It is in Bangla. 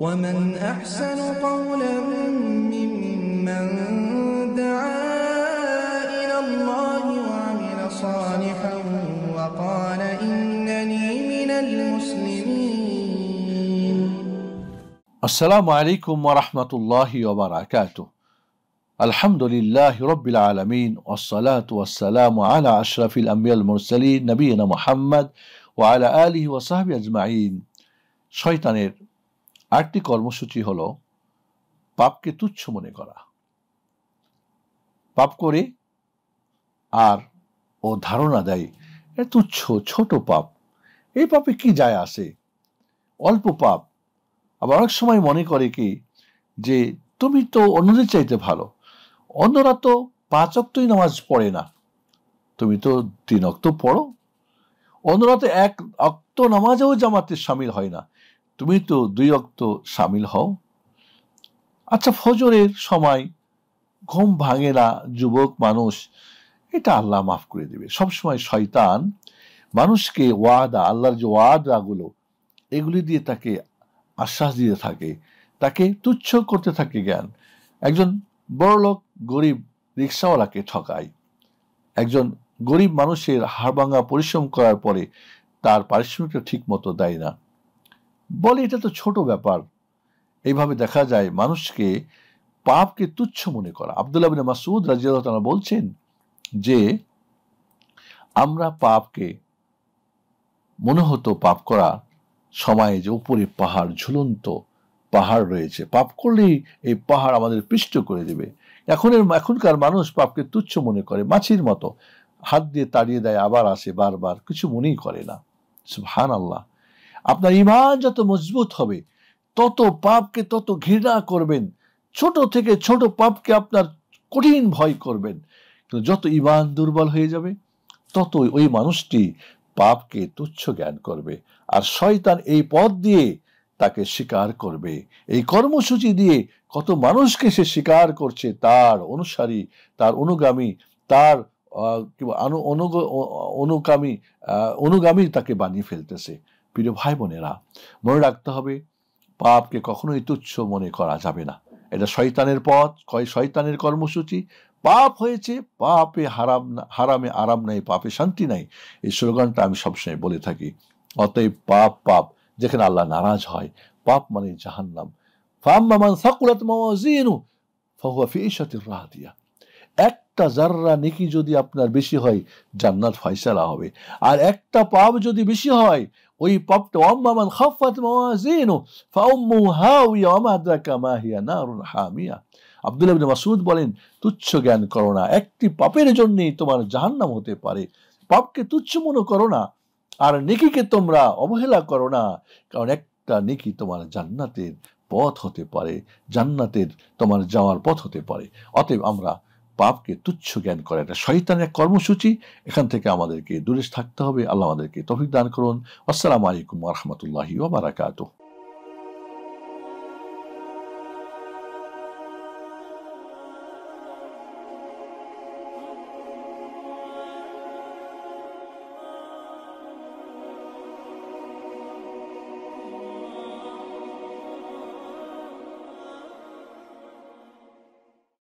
ومن أحسن قولا ممن دعا إلى الله وعمل صالحا وقال إنني من المسلمين السلام عليكم ورحمة الله وبركاته الحمد لله رب العالمين والصلاة والسلام على أشرف الأنبياء المرسلين نبينا محمد وعلى آله وصحبه أجمعين شيطانير আরেকটি কর্মসূচি হল পাপকে তুচ্ছ মনে করা পাপ করে আর ও ধারণা দেয় এ তুচ্ছ ছোট পাপ এই পাপে কি যায় আসে অল্প পাপ আবার অনেক সময় মনে করে কি যে তুমি তো অন্যদের চাইতে ভালো অন্যরা তো পাঁচ অক্তই নামাজ পড়ে না তুমি তো তিন অক্ত পড়ো অন্যরা তো এক অক্ত নামাজেও জামাতে সামিল হয় না তুমি তো দুই অক্ত সামিল হও আচ্ছা ফজরের সময় ঘুম ভাঙে না যুবক মানুষ এটা আল্লাহ মাফ করে দেবে সবসময় শয়তান মানুষকে ওয়াদা আল্লাহর যে ওয়াদাগুলো এগুলি দিয়ে তাকে আশ্বাস দিতে থাকে তাকে তুচ্ছ করতে থাকে জ্ঞান একজন বড়লোক গরিব রিক্সাওয়ালাকে ঠকায় একজন গরিব মানুষের হাড়ভাঙা পরিশ্রম করার পরে তার পারিশ্রমিকটা ঠিক মতো দেয় না বলে এটা তো ছোট ব্যাপার এইভাবে দেখা যায় মানুষকে পাপকে তুচ্ছ মনে করা আবদুল্লাহ বিন মাসুদ রাজিয়া বলছেন যে আমরা পাপকে মনে হতো পাপ করা সময়ে যে উপরে পাহাড় ঝুলন্ত পাহাড় রয়েছে পাপ করলেই এই পাহাড় আমাদের পৃষ্ট করে দেবে এখন এখনকার মানুষ পাপকে তুচ্ছ মনে করে মাছির মতো হাত দিয়ে তাড়িয়ে দেয় আবার আসে বারবার কিছু মনেই করে না হান আল্লাহ আপনার ইমান যত মজবুত হবে তত পাপকে তত ঘৃণা করবেন ছোট থেকে ছোট পাপকে আপনার কঠিন ভয় করবেন কিন্তু যত ইমান দুর্বল হয়ে যাবে তত ওই মানুষটি পাপকে তুচ্ছ জ্ঞান করবে আর শয়তান এই পথ দিয়ে তাকে স্বীকার করবে এই কর্মসূচি দিয়ে কত মানুষকে সে স্বীকার করছে তার অনুসারী তার অনুগামী তার অনুগামী অনুগামী তাকে বানিয়ে ফেলতেছে প্রিয় ভাই বোনেরা মনে রাখতে হবে পাপকে কখনোই তুচ্ছ মনে করা যাবে না এটা শয়তানের পথ কয় শয়তানের কর্মসূচি পাপ হয়েছে পাপে হারাম হারামে আরাম নাই পাপে শান্তি নাই এই স্লোগানটা আমি সবসময় বলে থাকি অতএব পাপ পাপ যেখানে আল্লাহ নারাজ হয় পাপ মানে জাহান্নাম ফাম্মা মান সাকুলাত মাওয়াজিনু ফাহুয়া ফি ইশাতির রাদিয়া একটা জাররা নেকি যদি আপনার বেশি হয় জান্নাত ফয়সালা হবে আর একটা পাপ যদি বেশি হয় ওই পাপটা অম্মামান খাফাত মাওয়াজিনু ফাউম্মু হাওয়া ওয়া মা আদরাকা মা হিয়া নারুন হামিয়া আব্দুল ইবনে মাসউদ বলেন তুচ্ছ জ্ঞান করো না একটি পাপের জন্যই তোমার জাহান্নাম হতে পারে পাপকে তুচ্ছ মনে করো না আর নেকিকে তোমরা অবহেলা করো না কারণ একটা নেকি তোমার জান্নাতের পথ হতে পারে জান্নাতের তোমার যাওয়ার পথ হতে পারে অতএব আমরা পাপকে তুচ্ছ জ্ঞান করে এটা শয়তানের এক কর্মসূচি এখান থেকে আমাদেরকে দূরে থাকতে হবে আল্লাহ আমাদেরকে তফিক দান করুন আসসালামু আলাইকুম রহমতুল্লাহি ওবরাকাতুহ